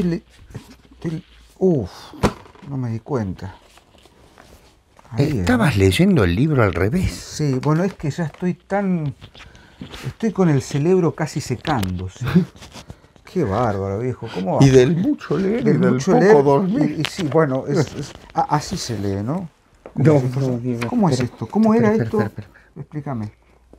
estoy, no me di cuenta. Estabas leyendo el libro al revés. Sí, bueno, es que ya estoy tan. Estoy con el cerebro casi secándose. Qué bárbaro, viejo. ¿Cómo Y del mucho leer, del, y mucho poco leer, Y, sí, bueno, así se lee, ¿no? ¿Cómo, no, no, ¿cómo es esto? ¿Cómo era esto? Explícame.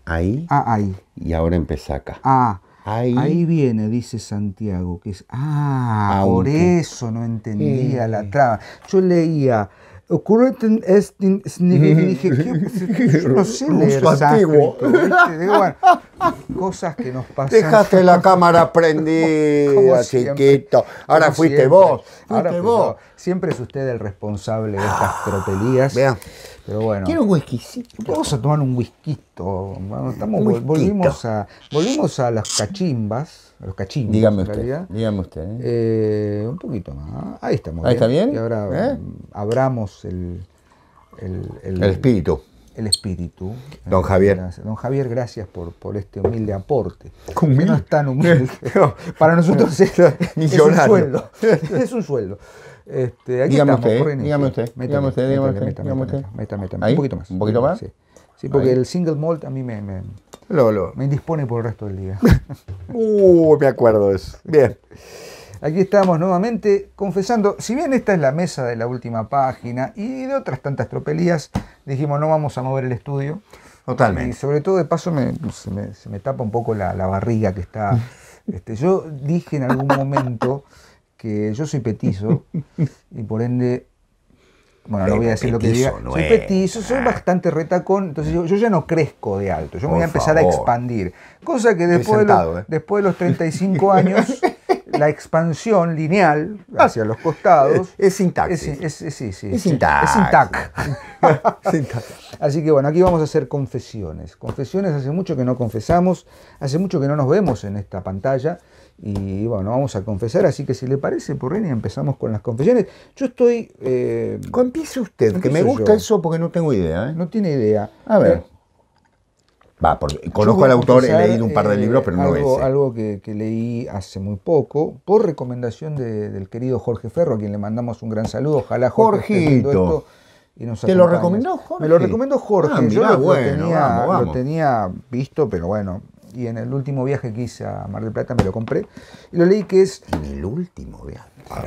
Ahí. Ah, ahí. Y ahora empecé acá. Ah. Ahí, viene, dice Santiago, que es, ah, ah por eso no entendía la eh. trama. Yo leía, dije, no sé leer cosas que nos pasan. Dejaste la cámara prendida, chiquito. Ahora fuiste vos. Fuiste vos. siempre es usted el responsable de estas tropelías. Ah, Vean. Pero bueno. Quiero un whisky. Vamos a tomar un whisky. volvimos, a, las cachimbas. los cachimbas. Dígame usted. Dígame usted. ¿eh? Eh, un poquito más. Ahí estamos. Ahí está bien. Y ahora ¿Eh? abramos el, el, el, espíritu. El espíritu. Don Javier. Don Javier, gracias por, por este humilde aporte. No es tan humilde. Para nosotros es un sueldo. Es un sueldo. Este, aquí dígame, estamos, usted, dígame usted, dígame usted, dígame usted, un poquito más. ¿Un poquito más? Sí, porque el single malt a mí me, me, lo, lo. me indispone por el resto del día. uh, me acuerdo de eso. Bien. Aquí estamos nuevamente confesando, si bien esta es la mesa de la última página y de otras tantas tropelías, dijimos no vamos a mover el estudio. Totalmente. Y sobre todo de paso se, me, se, me, tapa un poco la, la barriga que está... Este, yo dije en algún momento que yo soy petizo y por ende, bueno, no voy a decir lo que diga. soy petizo, soy ah. bastante retacón, entonces yo, ya no crezco de alto, yo me voy a empezar a expandir. Cosa que después, ¿eh? después de los 35 años la expansión lineal hacia los costados es intacta Es, es, sí, Así que bueno, aquí vamos a hacer confesiones. Confesiones hace mucho que no confesamos, hace mucho que no nos vemos en esta pantalla y bueno, vamos a confesar, así que si le parece, por reni, empezamos con las confesiones. Yo estoy... Eh... Empiece usted, que me gusta eso porque no tengo idea. ¿eh? No tiene idea. A ver conozco al autor, he leído un par de libros, eh, pero no algo, Algo que, leí hace muy poco, por recomendación del querido Jorge Ferro, a quien le mandamos un gran saludo. Ojalá Jorge ¿Te lo recomendó Jorge? Me lo recomendó Jorge. Ah, yo tenía, lo tenía visto, pero bueno, y en el último viaje que hice a Mar del Plata me lo compré y lo leí que es... En el último viaje. Ah,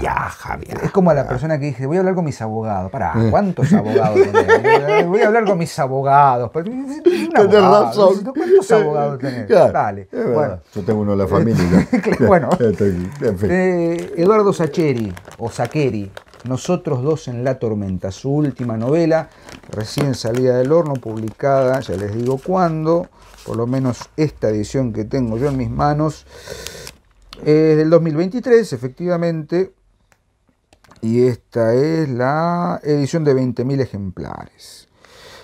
viaja, viaja, Es como a la persona que dije, voy a hablar con mis abogados. Pará, mm. ¿cuántos abogados Voy a hablar con mis abogados. Pues, tenés razón. ¿Cuántos abogados tenés? Claro, Dale. Bueno. Yo tengo uno de la familia. bueno, eh, Eduardo Sacheri, o Saqueri, Nosotros dos en la tormenta, su última novela, recién salida del horno, publicada, ya les digo cuándo, por lo menos esta edición que tengo yo en mis manos, es del 2023, efectivamente, y esta es la edición de 20.000 ejemplares.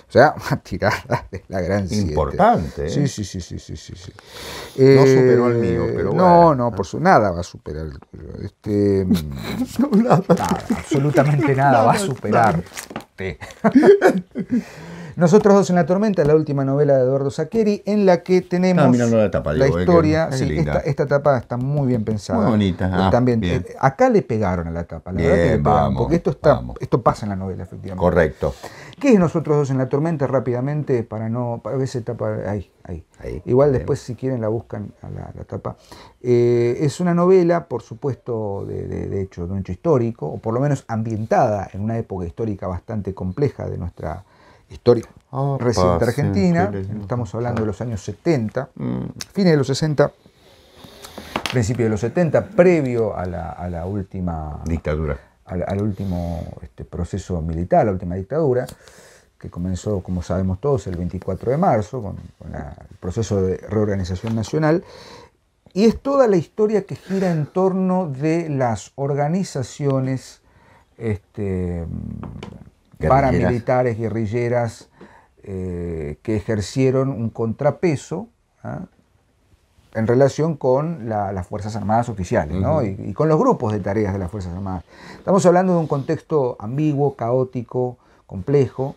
O sea, una tirada de la gran Importante. ¿eh? Sí, sí, sí, sí, sí, sí. no eh, superó el mío, pero bueno. No, no, por su nada va a superar Este, mm, absolutamente nada va a superarte. Nosotros dos en la tormenta, la última novela de Eduardo Saqueri, en la que tenemos la, historia. esta, etapa está muy bien pensada. Muy bonita. Eh, ah, también, eh, acá le pegaron a la tapa, la verdad que le porque esto, esto pasa en la novela, efectivamente. Correcto. ¿Qué es Nosotros dos en la tormenta? Rápidamente, para no, para ver ahí. Ahí. Igual después, si quieren, la buscan a la, etapa tapa. Eh, es una novela, por supuesto, de, de, hecho, de un hecho histórico, o por lo menos ambientada en una época histórica bastante compleja de nuestra, historia ah, reciente Argentina, estamos hablando de los años 70, mm. fines de los 60, principios de los 70, previo a la, última dictadura, al, último este, proceso militar, la última dictadura, que comenzó, como sabemos todos, el 24 de marzo, con, el proceso de reorganización nacional. Y es toda la historia que gira en torno de las organizaciones este, paramilitares, guerrilleras, eh, que ejercieron un contrapeso ¿ah? en relación con las Fuerzas Armadas oficiales y, con los grupos de tareas de las Fuerzas Armadas. Estamos hablando de un contexto ambiguo, caótico, complejo,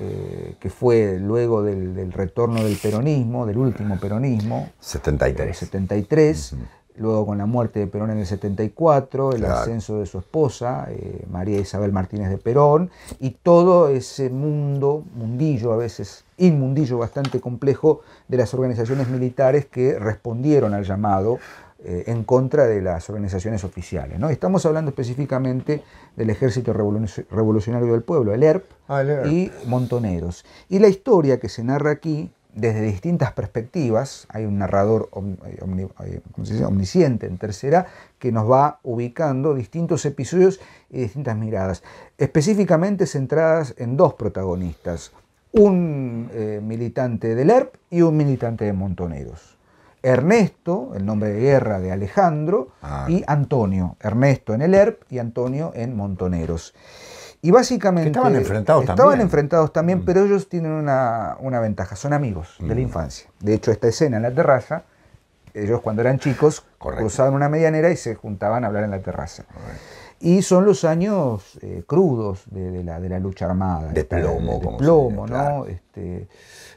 eh, que fue luego del, retorno del peronismo, del último peronismo. 73. 73 luego con la muerte de Perón en el 74, el ascenso de su esposa, eh, María Isabel Martínez de Perón, y todo ese mundo, mundillo a veces, inmundillo bastante complejo, de las organizaciones militares que respondieron al llamado eh, en contra de las organizaciones oficiales. ¿no? Estamos hablando específicamente del Ejército Revolucionario del Pueblo, el ERP. Ah, e y Montoneros. Y la historia que se narra aquí desde distintas perspectivas. Hay un narrador eh, eh, omnisciente en tercera que nos va ubicando distintos episodios y distintas miradas, específicamente centradas en dos protagonistas, un eh, militante del ERP y un militante de Montoneros. Ernesto, el nombre de guerra de Alejandro, ah. y Antonio. Ernesto en el ERP y Antonio en Montoneros. Y básicamente... Estaban enfrentados también. Estaban enfrentados también, mm. pero ellos tienen una, ventaja, son amigos de la mm. infancia. De hecho, esta escena en la terraza, ellos cuando eran chicos cruzaban una medianera y se juntaban a hablar en la terraza. Y son los años eh, crudos de, la, lucha armada. De plomo, plomo, ¿no? Este,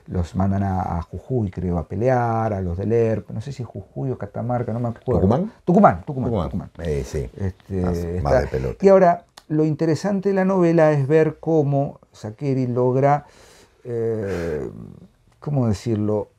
los mandan a, Jujuy, creo, a pelear, a los del ERP, no sé si Jujuy o Catamarca, no me acuerdo. ¿Tucumán? Tucumán, Tucumán. Eh, sí. Este, de pelota. Y ahora, lo interesante de la novela es ver cómo Saqueri logra, eh, ¿cómo decirlo?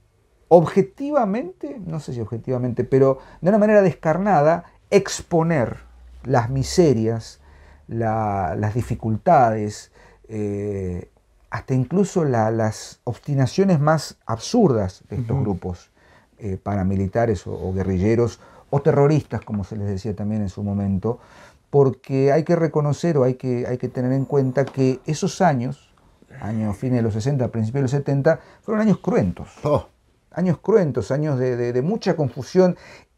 Objetivamente, no sé si objetivamente, pero de una manera descarnada, exponer las miserias, las dificultades, eh, hasta incluso las obstinaciones más absurdas de estos grupos eh, paramilitares o, o guerrilleros o terroristas, como se les decía también en su momento, porque hay que reconocer o hay que, hay que tener en cuenta que esos años, años fines de los 60, principios de los 70, fueron años cruentos. Oh. Años cruentos, años de, mucha confusión,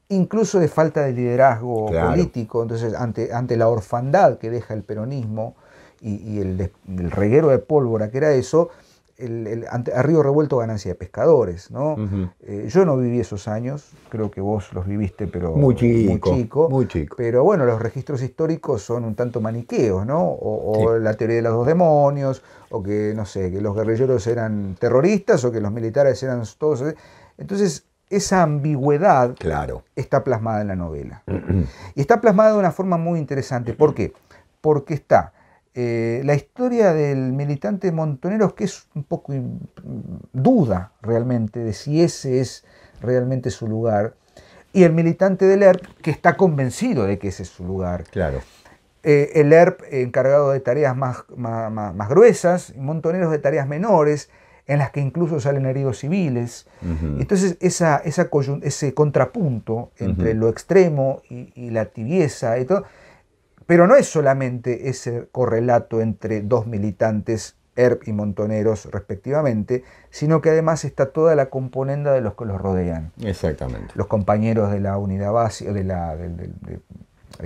incluso de falta de liderazgo político. Entonces, ante, ante la orfandad que deja el peronismo y, el reguero de pólvora que era eso, el, río revuelto ganancia de pescadores, ¿no? Eh, yo no viví esos años, creo que vos los viviste, pero muy chico, muy chico, Pero bueno, los registros históricos son un tanto maniqueos, ¿no? O, la teoría de los dos demonios, o que, no sé, que los guerrilleros eran terroristas, o que los militares eran todos... Entonces, esa ambigüedad está plasmada en la novela. y está plasmada de una forma muy interesante. ¿Por qué? Porque está eh, la historia del militante Montoneros, que es un poco duda realmente de si ese es realmente su lugar, y el militante del ERP, que está convencido de que ese es su lugar. Claro. Eh, el ERP encargado de tareas más, más, gruesas, montoneros de tareas menores, en las que incluso salen heridos civiles. Entonces, esa, ese contrapunto entre lo extremo y, la tibieza pero no es solamente ese correlato entre dos militantes, ERP y Montoneros respectivamente, sino que además está toda la componenda de los que los rodean. Exactamente. Los compañeros de la unidad básica, de la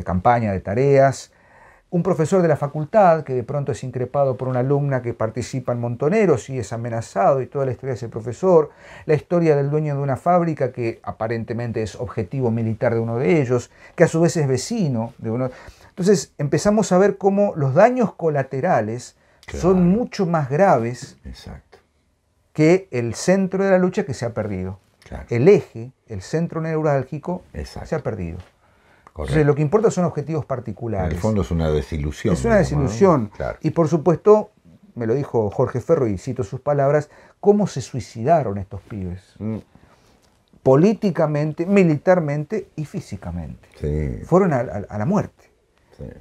campaña, de tareas, un profesor de la facultad que de pronto es increpado por una alumna que participa en Montoneros y es amenazado y toda la historia de ese profesor, la historia del dueño de una fábrica que aparentemente es objetivo militar de uno de ellos, que a su vez es vecino de uno. Entonces empezamos a ver cómo los daños colaterales son mucho más graves que el centro de la lucha que se ha perdido. El eje, el centro neurálgico, se ha perdido. lo que importa son objetivos particulares. En el fondo es una desilusión. Es una desilusión. Y por supuesto, me lo dijo Jorge Ferro y cito sus palabras, cómo se suicidaron estos pibes. Mm. Políticamente, militarmente y físicamente. Fueron a la muerte.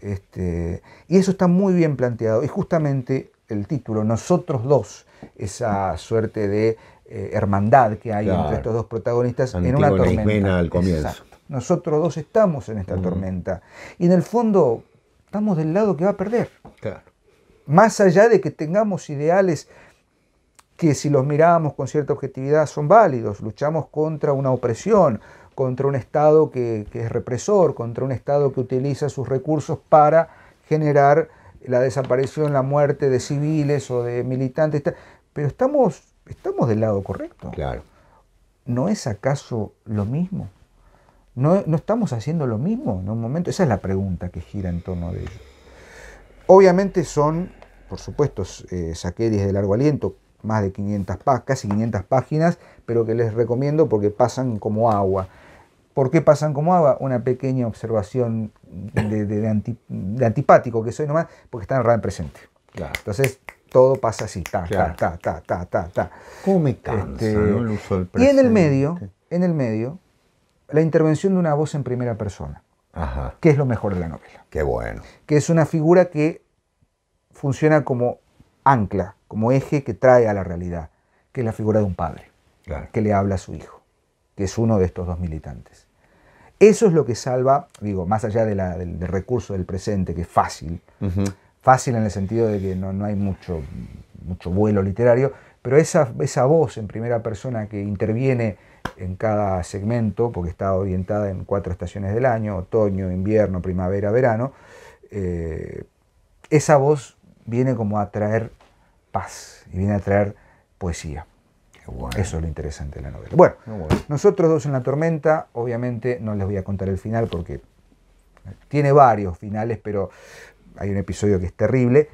Este, y eso está muy bien planteado. Y justamente el título, Nosotros dos, esa suerte de eh, hermandad que hay entre estos dos protagonistas en una tormenta. Nosotros dos estamos en esta mm. tormenta. Y en el fondo estamos del lado que va a perder. Claro. Más allá de que tengamos ideales que si los miramos con cierta objetividad son válidos, luchamos contra una opresión, contra un Estado que, es represor, contra un Estado que utiliza sus recursos para generar la desaparición, la muerte de civiles o de militantes. Pero estamos, estamos del lado correcto. Claro. ¿No es acaso lo mismo? ¿No, estamos haciendo lo mismo en un momento? Esa es la pregunta que gira en torno de ello. Obviamente son, por supuesto, eh, de largo aliento, más de 500 páginas, casi 500 páginas, pero que les recomiendo porque pasan como agua. ¿Por qué pasan como agua? Una pequeña observación de, antipático que soy nomás, porque están en presente. Entonces, todo pasa así, ta, ta, ta, ta, ta, ta, ¿Cómo me este, Y en el medio, en el medio, la intervención de una voz en primera persona, que es lo mejor de la novela. Qué bueno. Que es una figura que funciona como ancla, como eje que trae a la realidad, que es la figura de un padre, que le habla a su hijo, que es uno de estos dos militantes. Eso es lo que salva, digo, más allá del, recurso del presente, que es fácil, fácil en el sentido de que no, no hay mucho, mucho vuelo literario, pero esa, esa voz en primera persona que interviene en cada segmento, porque está orientada en cuatro estaciones del año, otoño, invierno, primavera, verano, eh, esa voz viene como a traer y viene a traer poesía. Eso es lo interesante de la novela. Bueno, nosotros dos en la tormenta, obviamente no les voy a contar el final porque tiene varios finales, pero hay un episodio que es terrible.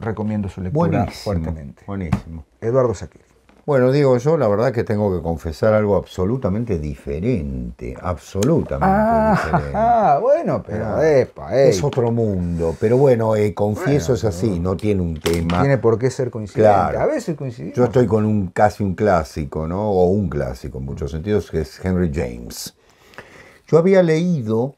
Recomiendo su lectura fuertemente. Buenísimo. Eduardo Saquiri bueno, digo yo, la verdad que tengo que confesar algo absolutamente diferente, absolutamente ah, diferente. Ah, bueno, pero ah, es otro mundo. Pero bueno, eh, confieso es así, no tiene un tema. Tiene por qué ser coincidente. A veces coincide. Yo estoy con un casi un clásico, ¿no? O un clásico en muchos sentidos, que es Henry James. Yo había leído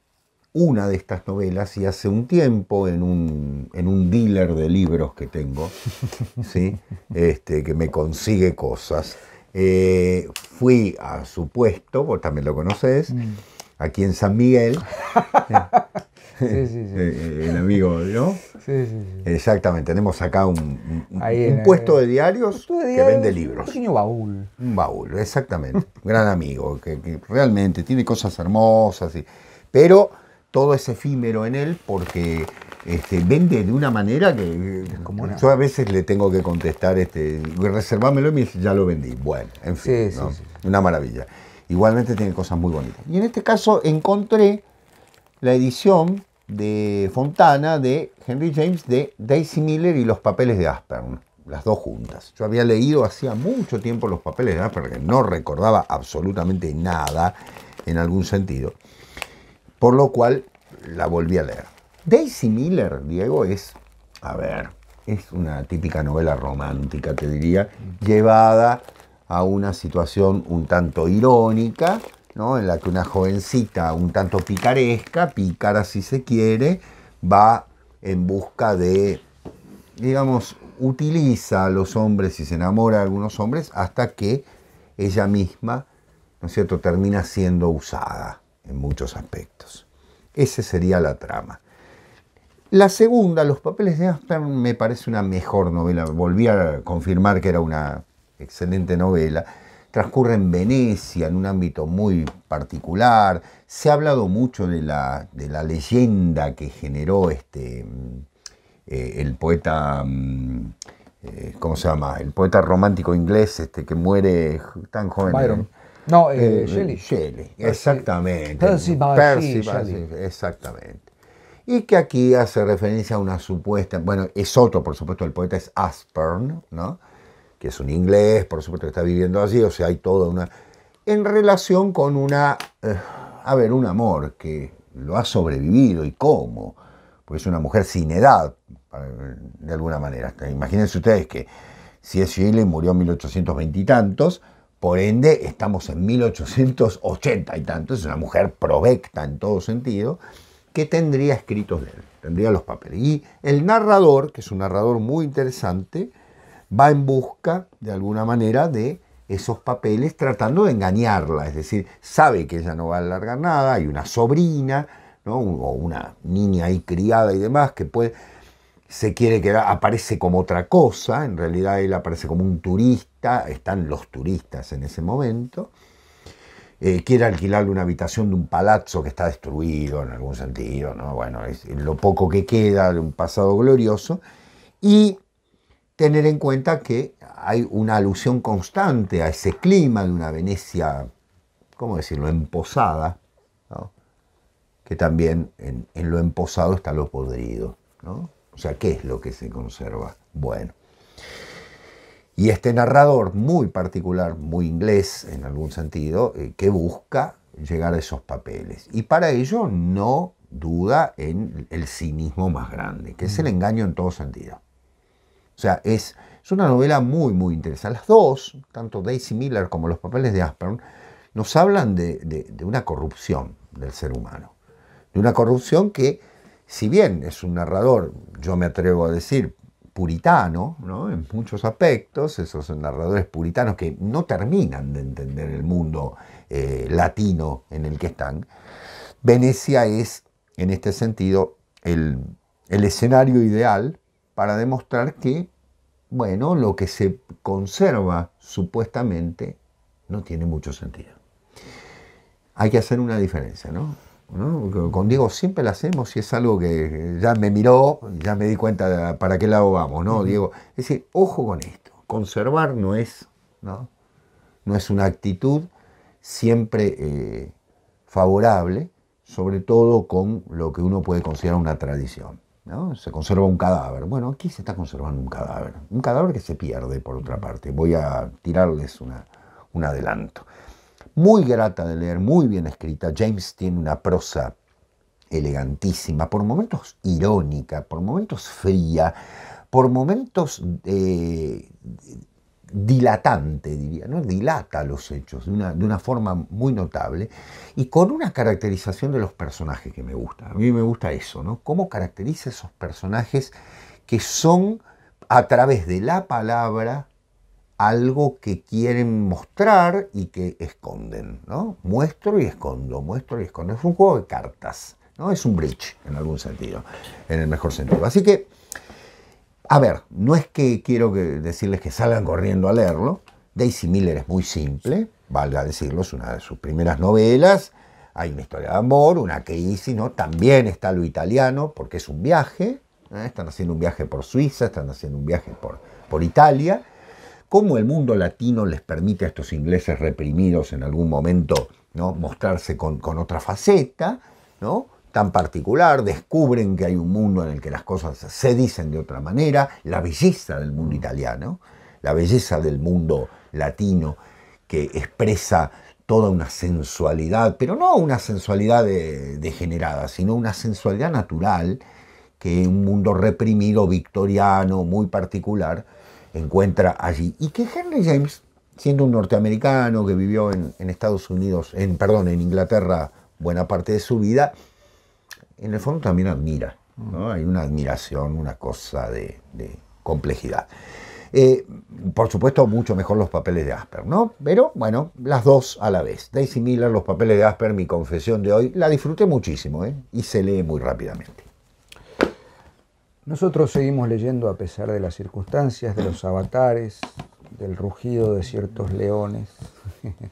una de estas novelas y hace un tiempo en un, en un dealer de libros que tengo, ¿sí? este, que me consigue cosas, eh, fui a su puesto, vos también lo conoces, mm. aquí en San Miguel. Sí, sí, sí. Eh, el amigo, ¿no? Sí, sí, Exactamente, tenemos acá un, puesto de diarios que vende libros. Un pequeño baúl. Un baúl, exactamente. un gran amigo, que, realmente tiene cosas hermosas, y, pero todo es efímero en él porque este, vende de una manera que yo a veces le tengo que contestar, este, reservámelo y me dice, ya lo vendí. Bueno, en fin, una maravilla. Igualmente tiene cosas muy bonitas. Y en este caso encontré la edición de Fontana de Henry James de Daisy Miller y los papeles de Aspern, las dos juntas. Yo había leído hacía mucho tiempo los papeles de Aspern, que no recordaba absolutamente nada en algún sentido. Por lo cual la volví a leer. Daisy Miller, Diego, es, a ver, es una típica novela romántica, te diría, llevada a una situación un tanto irónica, ¿no? en la que una jovencita un tanto picaresca, pícara si se quiere, va en busca de, digamos, utiliza a los hombres y se enamora de algunos hombres hasta que ella misma, ¿no es cierto?, termina siendo usada en muchos aspectos. Esa sería la trama. La segunda, Los papeles de Aspern, me parece una mejor novela. Volví a confirmar que era una excelente novela. Transcurre en Venecia, en un ámbito muy particular. Se ha hablado mucho de la, de la leyenda que generó este, mm, eh, el poeta, mm, eh, ¿cómo se llama? El poeta romántico inglés este, que muere tan joven. Eh, no, Shelley. Eh, eh, Shelley, eh, este, exactamente. Percy, Percy, exactamente. Y que aquí hace referencia a una supuesta, bueno, es otro, por supuesto, el poeta es Aspern, ¿no? Que es un inglés, por supuesto, que está viviendo allí, o sea, hay toda una... En relación con una, a ver, un amor que lo ha sobrevivido y cómo, porque es una mujer sin edad, de alguna manera. Imagínense ustedes que si es Shelley murió en 1820 y tantos, por ende, estamos en 1880 y tanto, es una mujer provecta en todo sentido, que tendría escritos de él, tendría los papeles. Y el narrador, que es un narrador muy interesante, va en busca, de alguna manera, de esos papeles tratando de engañarla, es decir, sabe que ella no va a alargar nada, hay una sobrina, o una niña ahí criada y demás, que se quiere quedar, aparece como otra cosa, en realidad él aparece como un turista, están los turistas en ese momento, eh, quiere alquilarle una habitación de un palazzo que está destruido en algún sentido, ¿no? Bueno, es lo poco que queda de un pasado glorioso, y tener en cuenta que hay una alusión constante a ese clima de una Venecia, ¿cómo decirlo?, emposada, que también en, lo emposado está lo podrido, O sea, ¿qué es lo que se conserva? Bueno. Y este narrador muy particular, muy inglés en algún sentido, eh, que busca llegar a esos papeles. Y para ello no duda en el cinismo más grande, que es el mm. engaño en todo sentido. O sea, es, una novela muy, muy interesante. Las dos, tanto Daisy Miller como los papeles de Aspern, nos hablan de una corrupción del ser humano. De una corrupción que, si bien es un narrador, yo me atrevo a decir, puritano, en muchos aspectos, esos narradores puritanos que no terminan de entender el mundo eh, latino en el que están, Venecia es, en este sentido, el, el escenario ideal para demostrar que, bueno, lo que se conserva supuestamente no tiene mucho sentido. Hay que hacer una diferencia, ¿no? Con Diego siempre la hacemos y es algo que ya me miró, ya me di cuenta para qué lado vamos, ¿no? Diego, es decir, ojo con esto, conservar no es, ¿no? No es una actitud siempre eh, favorable, sobre todo con lo que uno puede considerar una tradición. Se conserva un cadáver. Bueno, aquí se está conservando un cadáver. Un cadáver que se pierde, por otra parte. Voy a tirarles una, un adelanto muy grata de leer, muy bien escrita. James tiene una prosa elegantísima, por momentos irónica, por momentos fría, por momentos eh, dilatante, diría, ¿no? dilata los hechos de una, de una, forma muy notable y con una caracterización de los personajes que me gusta. A mí me gusta eso, ¿no? Cómo caracteriza esos personajes que son, a través de la palabra, algo que quieren mostrar y que esconden, ¿no? Muestro y escondo, muestro y escondo. Es un juego de cartas, ¿no? Es un bridge en algún sentido, en el mejor sentido. Así que, a ver, no es que quiero que decirles que salgan corriendo a leerlo. Daisy Miller es muy simple, valga decirlo, es una de sus primeras novelas. Hay una historia de amor, una crisis, ¿no? También está lo italiano, porque es un viaje. ¿eh? Están haciendo un viaje por Suiza, están haciendo un viaje por, por Italia cómo el mundo latino les permite a estos ingleses reprimidos en algún momento ¿no? mostrarse con, otra faceta, ¿no? tan particular, descubren que hay un mundo en el que las cosas se dicen de otra manera, la belleza del mundo mm. italiano, la belleza del mundo latino que expresa toda una sensualidad, pero no una sensualidad degenerada, sino una sensualidad natural que un mundo reprimido, victoriano, muy particular, encuentra allí. Y que Henry James, siendo un norteamericano que vivió en, Estados Unidos, en, perdón, en Inglaterra buena parte de su vida, en el fondo también admira. ¿no? Hay una admiración, una cosa de, complejidad. Eh, por supuesto, mucho mejor los papeles de Asper, ¿no? Pero bueno, las dos a la vez. Daisy Miller, los papeles de Asper, mi confesión de hoy, la disfruté muchísimo ¿eh? y se lee muy rápidamente. Nosotros seguimos leyendo a pesar de las circunstancias, de los avatares, del rugido de ciertos leones.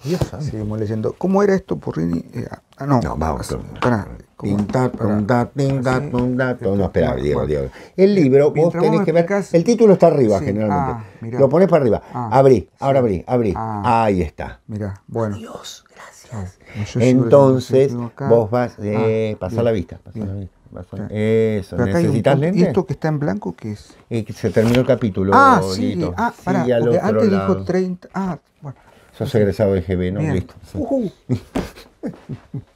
Dios seguimos leyendo. ¿Cómo era esto, Porrini? Eh, ah, ah, no. No, vamos. Para, No, espera, Diego, Diego. El libro, vos tenés que ver. El título está arriba, generalmente. Ah, lo pones para arriba. Ah. abrí, ahora abrí, abrí. Ahí está. Mira, bueno. Dios, gracias. Entonces, vos vas eh, a Pasar la vista. Eso, Pero necesitas lentes. ¿Y esto que está en blanco qué es? Y eh, se terminó el capítulo. Ah, sí, Lito. ah, para, sí, porque antes lado. dijo 30. Ah, bueno. Sos egresado de GB, ¿no? Bien. Listo. Sí. Uh -huh.